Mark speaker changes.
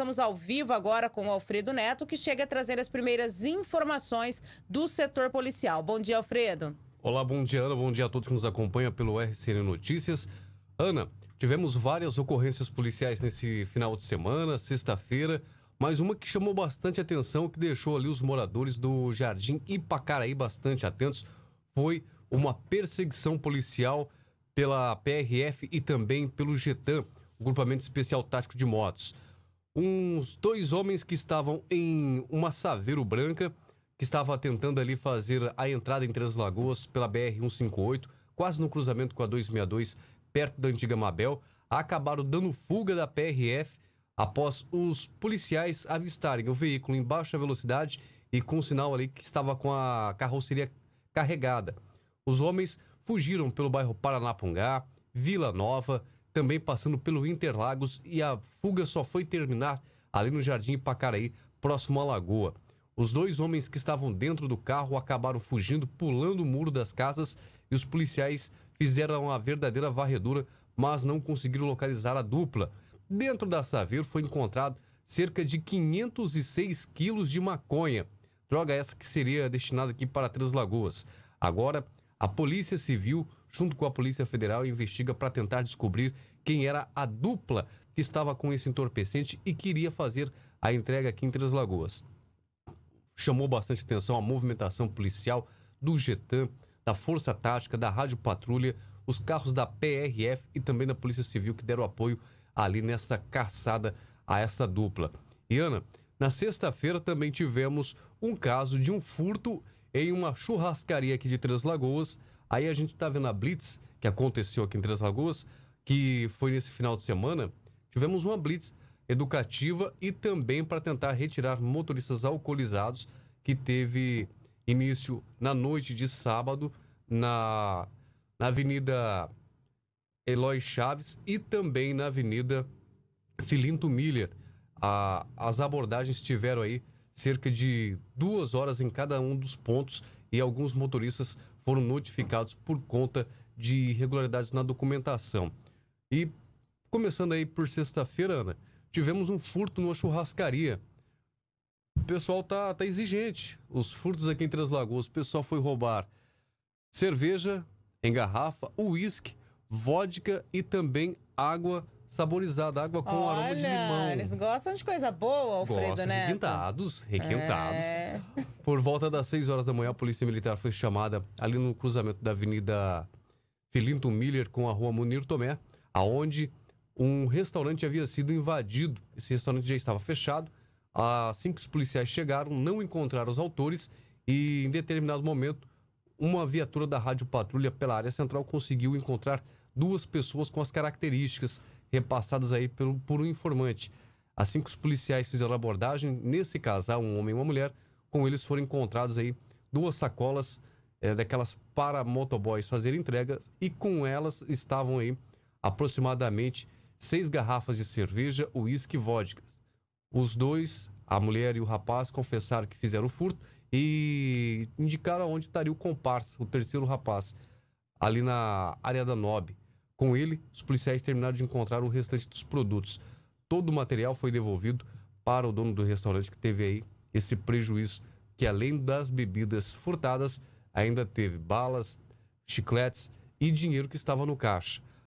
Speaker 1: Estamos ao vivo agora com o Alfredo Neto, que chega a trazer as primeiras informações do setor policial. Bom dia, Alfredo. Olá, bom dia, Ana. Bom dia a todos que nos acompanham pelo RCN Notícias. Ana, tivemos várias ocorrências policiais nesse final de semana, sexta-feira, mas uma que chamou bastante atenção, que deixou ali os moradores do Jardim Ipacaraí bastante atentos, foi uma perseguição policial pela PRF e também pelo GETAM, o Grupamento Especial Tático de Motos uns dois homens que estavam em uma saveiro branca, que estava tentando ali fazer a entrada em Três Lagoas pela BR-158, quase no cruzamento com a 262, perto da antiga Mabel, acabaram dando fuga da PRF após os policiais avistarem o veículo em baixa velocidade e com o sinal ali que estava com a carroceria carregada. Os homens fugiram pelo bairro Paranapungá, Vila Nova, também passando pelo Interlagos e a fuga só foi terminar ali no Jardim Pacaraí, próximo à lagoa. Os dois homens que estavam dentro do carro acabaram fugindo, pulando o muro das casas e os policiais fizeram uma verdadeira varredura, mas não conseguiram localizar a dupla. Dentro da Saveiro foi encontrado cerca de 506 quilos de maconha, droga essa que seria destinada aqui para Três Lagoas. Agora, a Polícia Civil, junto com a Polícia Federal, investiga para tentar descobrir quem era a dupla que estava com esse entorpecente e queria fazer a entrega aqui em Três Lagoas. Chamou bastante atenção a movimentação policial do Getam, da Força Tática, da Rádio Patrulha, os carros da PRF e também da Polícia Civil que deram apoio ali nessa caçada a essa dupla. E Ana, na sexta-feira também tivemos um caso de um furto em uma churrascaria aqui de Três Lagoas. Aí a gente tá vendo a Blitz, que aconteceu aqui em Três Lagoas, que foi nesse final de semana. Tivemos uma Blitz educativa e também para tentar retirar motoristas alcoolizados, que teve início na noite de sábado na, na Avenida Eloy Chaves e também na Avenida Filinto Miller. A, as abordagens tiveram aí cerca de duas horas em cada um dos pontos e alguns motoristas foram notificados por conta de irregularidades na documentação. E começando aí por sexta-feira, Ana, tivemos um furto numa churrascaria. O pessoal tá, tá exigente. Os furtos aqui em Três Lagoas, o pessoal foi roubar cerveja em garrafa, uísque, vodka e também água saborizada, água com Olha, aroma de limão. Eles gostam de coisa boa, Alfredo, Gostam né? Requentados, requentados. É... Por volta das 6 horas da manhã, a Polícia Militar foi chamada ali no cruzamento da Avenida Filinto Miller com a rua Munir Tomé, aonde um restaurante havia sido invadido. Esse restaurante já estava fechado. Assim que os policiais chegaram, não encontraram os autores e, em determinado momento, uma viatura da Rádio Patrulha pela área central conseguiu encontrar duas pessoas com as características repassadas aí pelo, por um informante. Assim que os policiais fizeram a abordagem, nesse casal, um homem e uma mulher, com eles foram encontrados aí duas sacolas é, daquelas para motoboys fazer entregas e com elas estavam aí aproximadamente seis garrafas de cerveja, uísque e vodka. Os dois, a mulher e o rapaz, confessaram que fizeram o furto e indicaram onde estaria o comparsa, o terceiro rapaz, ali na área da Nobe. Com ele, os policiais terminaram de encontrar o restante dos produtos. Todo o material foi devolvido para o dono do restaurante que teve aí esse prejuízo que além das bebidas furtadas, ainda teve balas, chicletes e dinheiro que estava no caixa.